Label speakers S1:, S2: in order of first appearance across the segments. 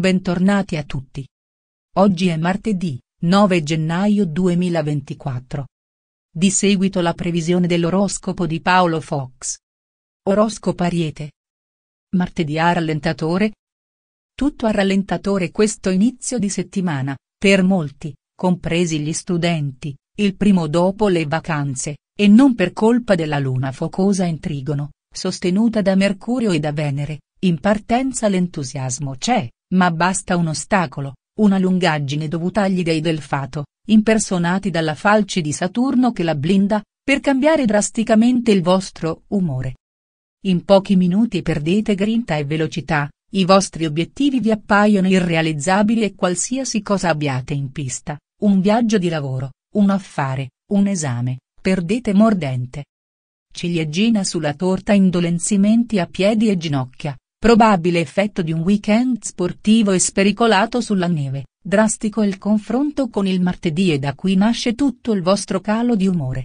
S1: Bentornati a tutti. Oggi è martedì, 9 gennaio 2024. Di seguito la previsione dell'oroscopo di Paolo Fox. Oroscopo Ariete. Martedì a rallentatore. Tutto a rallentatore questo inizio di settimana, per molti, compresi gli studenti, il primo dopo le vacanze, e non per colpa della luna focosa in trigono, sostenuta da Mercurio e da Venere, in partenza l'entusiasmo c'è, ma basta un ostacolo, una lungaggine dovuta agli dei del fato, impersonati dalla falce di Saturno che la blinda, per cambiare drasticamente il vostro umore. In pochi minuti perdete grinta e velocità, i vostri obiettivi vi appaiono irrealizzabili e qualsiasi cosa abbiate in pista, un viaggio di lavoro, un affare, un esame, perdete mordente. Ciliegina sulla torta indolenzimenti a piedi e ginocchia, Probabile effetto di un weekend sportivo e spericolato sulla neve, drastico il confronto con il martedì e da qui nasce tutto il vostro calo di umore.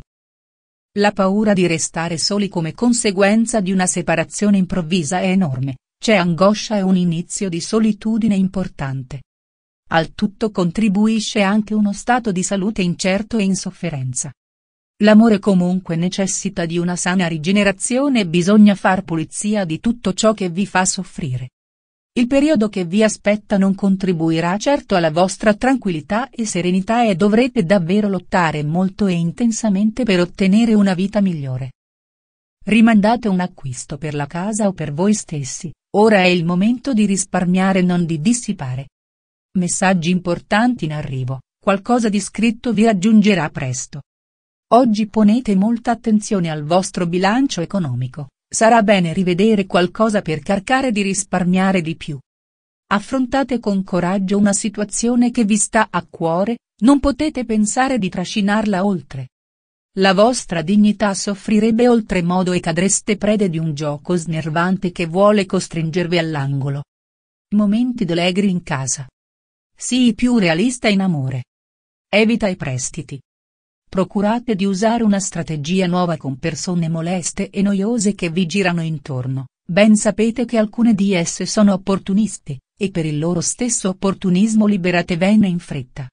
S1: La paura di restare soli come conseguenza di una separazione improvvisa è enorme, c'è angoscia e un inizio di solitudine importante. Al tutto contribuisce anche uno stato di salute incerto e in sofferenza, L'amore comunque necessita di una sana rigenerazione e bisogna far pulizia di tutto ciò che vi fa soffrire. Il periodo che vi aspetta non contribuirà certo alla vostra tranquillità e serenità e dovrete davvero lottare molto e intensamente per ottenere una vita migliore. Rimandate un acquisto per la casa o per voi stessi, ora è il momento di risparmiare non di dissipare. Messaggi importanti in arrivo, qualcosa di scritto vi raggiungerà presto. Oggi ponete molta attenzione al vostro bilancio economico, sarà bene rivedere qualcosa per carcare di risparmiare di più. Affrontate con coraggio una situazione che vi sta a cuore, non potete pensare di trascinarla oltre. La vostra dignità soffrirebbe oltremodo e cadreste prede di un gioco snervante che vuole costringervi all'angolo. Momenti d'allegri in casa. Sii più realista in amore. Evita i prestiti procurate di usare una strategia nuova con persone moleste e noiose che vi girano intorno, ben sapete che alcune di esse sono opportuniste, e per il loro stesso opportunismo liberatevene in fretta.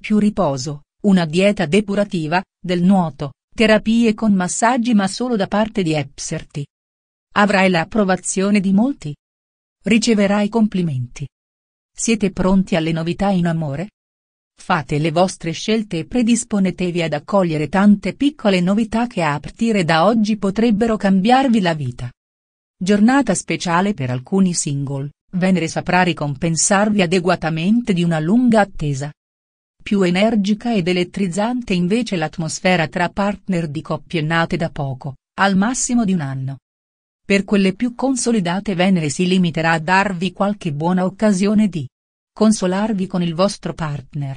S1: Più riposo, una dieta depurativa, del nuoto, terapie con massaggi ma solo da parte di Epserti. Avrai l'approvazione di molti. Riceverai complimenti. Siete pronti alle novità in amore? Fate le vostre scelte e predisponetevi ad accogliere tante piccole novità che a partire da oggi potrebbero cambiarvi la vita. Giornata speciale per alcuni single, Venere saprà ricompensarvi adeguatamente di una lunga attesa. Più energica ed elettrizzante invece l'atmosfera tra partner di coppie nate da poco, al massimo di un anno. Per quelle più consolidate Venere si limiterà a darvi qualche buona occasione di consolarvi con il vostro partner,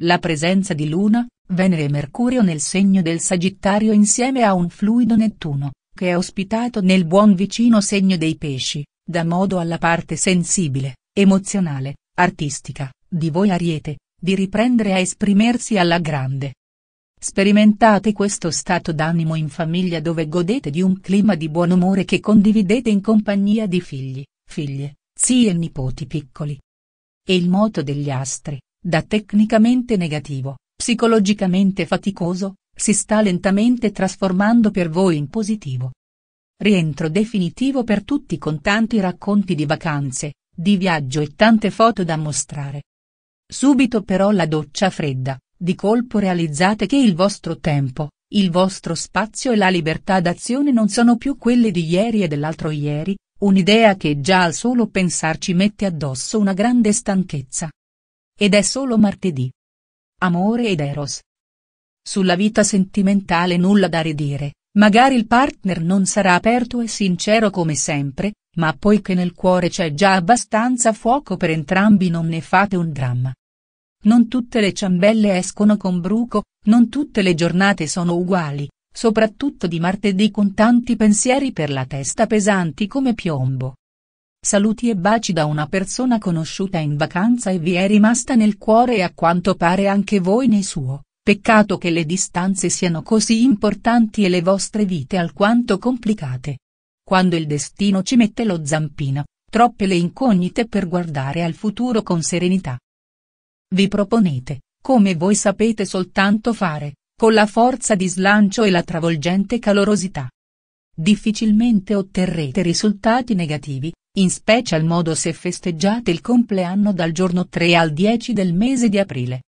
S1: la presenza di Luna, Venere e Mercurio nel segno del Sagittario insieme a un fluido Nettuno, che è ospitato nel buon vicino segno dei pesci, dà modo alla parte sensibile, emozionale, artistica, di voi Ariete, di riprendere a esprimersi alla grande. Sperimentate questo stato d'animo in famiglia dove godete di un clima di buon umore che condividete in compagnia di figli, figlie, zii e nipoti piccoli. E il moto degli astri, da tecnicamente negativo, psicologicamente faticoso, si sta lentamente trasformando per voi in positivo. Rientro definitivo per tutti con tanti racconti di vacanze, di viaggio e tante foto da mostrare. Subito però la doccia fredda, di colpo realizzate che il vostro tempo, il vostro spazio e la libertà d'azione non sono più quelle di ieri e dell'altro ieri, un'idea che già al solo pensarci mette addosso una grande stanchezza. Ed è solo martedì. Amore ed Eros. Sulla vita sentimentale nulla da ridire, magari il partner non sarà aperto e sincero come sempre, ma poiché nel cuore c'è già abbastanza fuoco per entrambi non ne fate un dramma. Non tutte le ciambelle escono con bruco, non tutte le giornate sono uguali, soprattutto di martedì con tanti pensieri per la testa pesanti come piombo. Saluti e baci da una persona conosciuta in vacanza e vi è rimasta nel cuore e a quanto pare anche voi nei suo, peccato che le distanze siano così importanti e le vostre vite alquanto complicate. Quando il destino ci mette lo zampino, troppe le incognite per guardare al futuro con serenità. Vi proponete, come voi sapete soltanto fare, con la forza di slancio e la travolgente calorosità. Difficilmente otterrete risultati negativi, in special modo se festeggiate il compleanno dal giorno 3 al 10 del mese di aprile.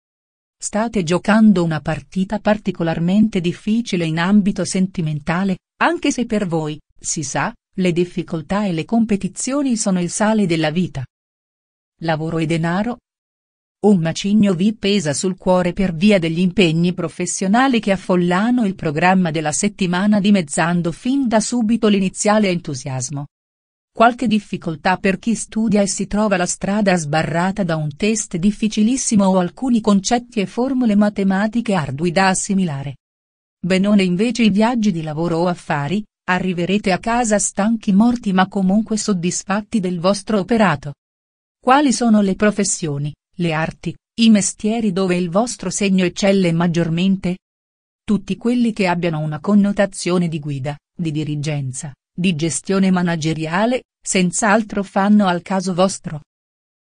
S1: State giocando una partita particolarmente difficile in ambito sentimentale, anche se per voi, si sa, le difficoltà e le competizioni sono il sale della vita. Lavoro e denaro? Un macigno vi pesa sul cuore per via degli impegni professionali che affollano il programma della settimana dimezzando fin da subito l'iniziale entusiasmo. Qualche difficoltà per chi studia e si trova la strada sbarrata da un test difficilissimo o alcuni concetti e formule matematiche ardui da assimilare. Benone invece i viaggi di lavoro o affari, arriverete a casa stanchi morti ma comunque soddisfatti del vostro operato. Quali sono le professioni, le arti, i mestieri dove il vostro segno eccelle maggiormente? Tutti quelli che abbiano una connotazione di guida, di dirigenza, di gestione manageriale, senz'altro fanno al caso vostro.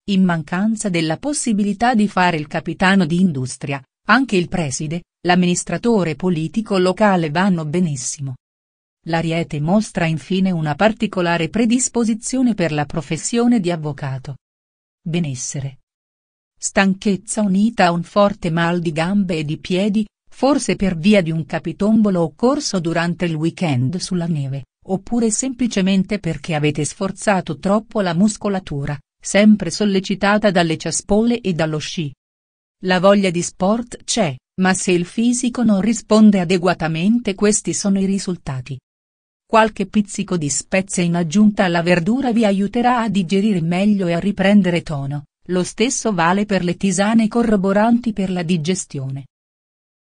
S1: In mancanza della possibilità di fare il capitano di industria, anche il preside, l'amministratore politico locale vanno benissimo. L'Ariete mostra infine una particolare predisposizione per la professione di avvocato. Benessere. Stanchezza unita a un forte mal di gambe e di piedi, forse per via di un capitombolo occorso durante il weekend sulla neve oppure semplicemente perché avete sforzato troppo la muscolatura, sempre sollecitata dalle ciaspole e dallo sci. La voglia di sport c'è, ma se il fisico non risponde adeguatamente questi sono i risultati. Qualche pizzico di spezie in aggiunta alla verdura vi aiuterà a digerire meglio e a riprendere tono, lo stesso vale per le tisane corroboranti per la digestione.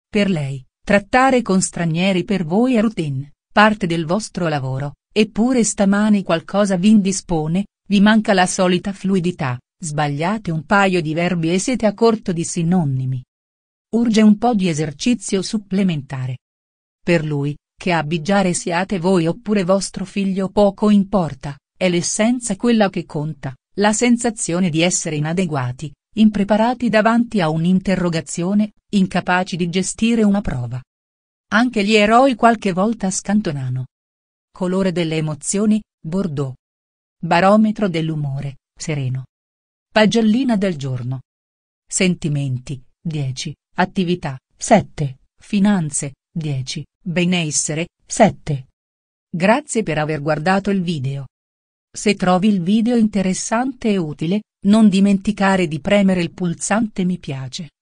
S1: Per lei, trattare con stranieri per voi è routine parte del vostro lavoro, eppure stamani qualcosa vi indispone, vi manca la solita fluidità, sbagliate un paio di verbi e siete a corto di sinonimi. Urge un po' di esercizio supplementare. Per lui, che a bigiare siate voi oppure vostro figlio poco importa, è l'essenza quella che conta, la sensazione di essere inadeguati, impreparati davanti a un'interrogazione, incapaci di gestire una prova. Anche gli eroi qualche volta scantonano. Colore delle emozioni, Bordeaux. Barometro dell'umore, sereno. Pagellina del giorno. Sentimenti, 10, attività, 7, finanze, 10, benessere, 7. Grazie per aver guardato il video. Se trovi il video interessante e utile, non dimenticare di premere il pulsante mi piace.